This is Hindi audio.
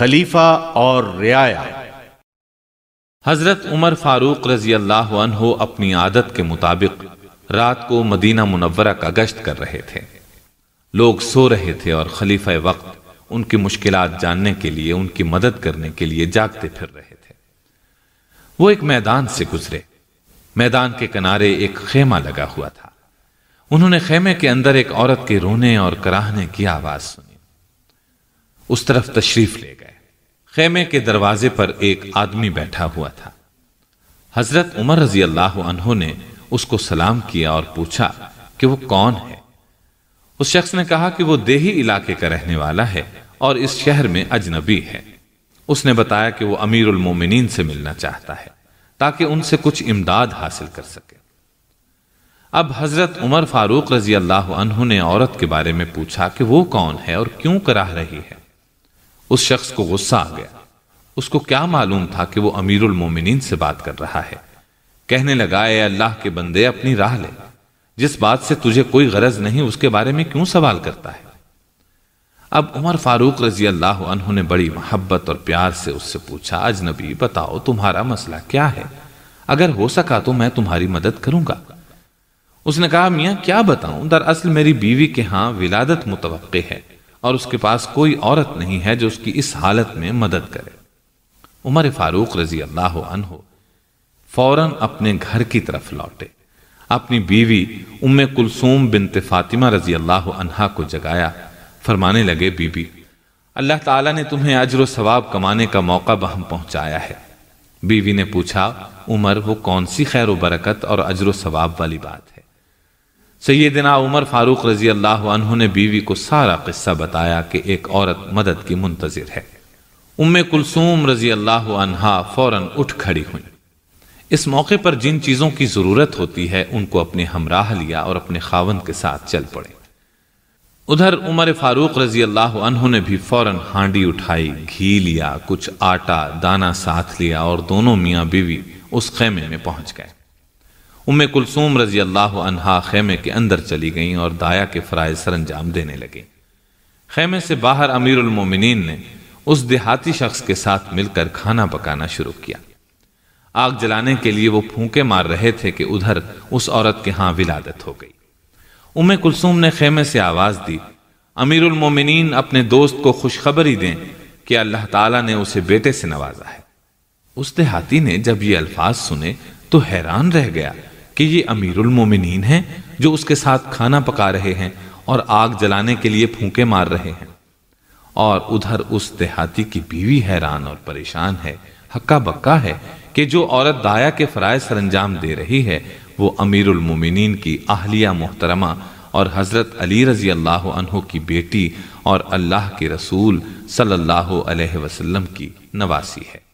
खलीफा और रियाया हजरत उमर फारूक रजी अल्लाह अपनी आदत के मुताबिक रात को मदीना मुनवरा का गश्त कर रहे थे लोग सो रहे थे और खलीफा वक्त उनकी मुश्किल जानने के लिए उनकी मदद करने के लिए जागते फिर रहे थे वो एक मैदान से गुजरे मैदान के किनारे एक खेमा लगा हुआ था उन्होंने खेमे के अंदर एक औरत के रोने और कराहने की आवाज सुनी उस तरफ तशरीफ ले गए खेमे के दरवाजे पर एक आदमी बैठा हुआ था हजरत उमर रजी अल्लाह ने उसको सलाम किया और पूछा कि वो कौन है उस शख्स ने कहा कि वो देही इलाके का रहने वाला है और इस शहर में अजनबी है उसने बताया कि वो अमीर उलमोमिन से मिलना चाहता है ताकि उनसे कुछ इमदाद हासिल कर सके अब हजरत उमर फारूक रजी अल्लाह ने औरत के बारे में पूछा कि वो कौन है और क्यों कराह रही है उस शख्स को गुस्सा आ गया उसको क्या मालूम था कि वो अमीरुल मोमिनीन से बात कर रहा है कहने लगा ए अल्लाह के बंदे अपनी राह ले जिस बात से तुझे कोई गरज नहीं उसके बारे में क्यों सवाल करता है अब उमर फारूक रजी अल्लाह ने बड़ी मोहब्बत और प्यार से उससे पूछा अजनबी बताओ तुम्हारा मसला क्या है अगर हो सका तो मैं तुम्हारी मदद करूंगा उसने कहा मियाँ क्या बताऊं दरअसल मेरी बीवी के यहां विलादत मुतव है और उसके पास कोई औरत नहीं है जो उसकी इस हालत में मदद करे उमर फारूक रजी अल्लाह अनहो फौरन अपने घर की तरफ लौटे अपनी बीवी उम कुलसूम बिनते फातिमा रजी अल्लाह अनहा को जगाया फरमाने लगे बीबी अल्लाह ताला ने तुम्हें अजर सवाब कमाने का मौका बहम पहुंचाया है बीवी ने पूछा उमर वो कौन सी खैर बरकत और अजर सवाब वाली बात है सैदिना उमर फारूक रजी अल्लाह ने बीवी को सारा किस्सा बताया कि एक औरत मदद की मुंतजर है उम कुलसूम रजी अल्लाह अनहा फौरन उठ खड़ी हुई इस मौके पर जिन चीज़ों की ज़रूरत होती है उनको अपने हमराह लिया और अपने खावन के साथ चल पड़े उधर उमर फारूक रजी अल्लाह ने भी फौरन हांडी उठाई घी लिया कुछ आटा दाना साथ लिया और दोनों मियाँ बीवी उस खेमे में पहुंच गए उम्मे कुलसूम रजी अल्लाह अनहा खेमे के अंदर चली गईं और दाया के फराय सर अंजाम देने लगीं खेमे से बाहर अमीरमिन ने उस देहाती शख्स के साथ मिलकर खाना पकाना शुरू किया आग जलाने के लिए वो फूके मार रहे थे कि उधर उस औरत के यहाँ विलादत हो गई उमे कुलसूम ने खेमे से आवाज़ दी अमीरमिन अपने दोस्त को खुशखबरी दें कि अल्लाह ताला ने उसे बेटे से नवाजा है उस देहाती ने जब ये अल्फाज सुने तो हैरान रह गया कि ये अमीरुल मोमिनीन हैं जो उसके साथ खाना पका रहे हैं और आग जलाने के लिए फूके मार रहे हैं और उधर उस देहाती की बीवी हैरान और परेशान है हक्का बक्का है कि जो औरत दाया के सर सरंजाम दे रही है वो अमीरुल मोमिनीन की आहलिया मोहतरमा और हज़रत अली रज़ी अल्लाह अनहो की बेटी और अल्लाह के रसूल सल्लल्लाहु अलैहि वसल्लम की नवासी है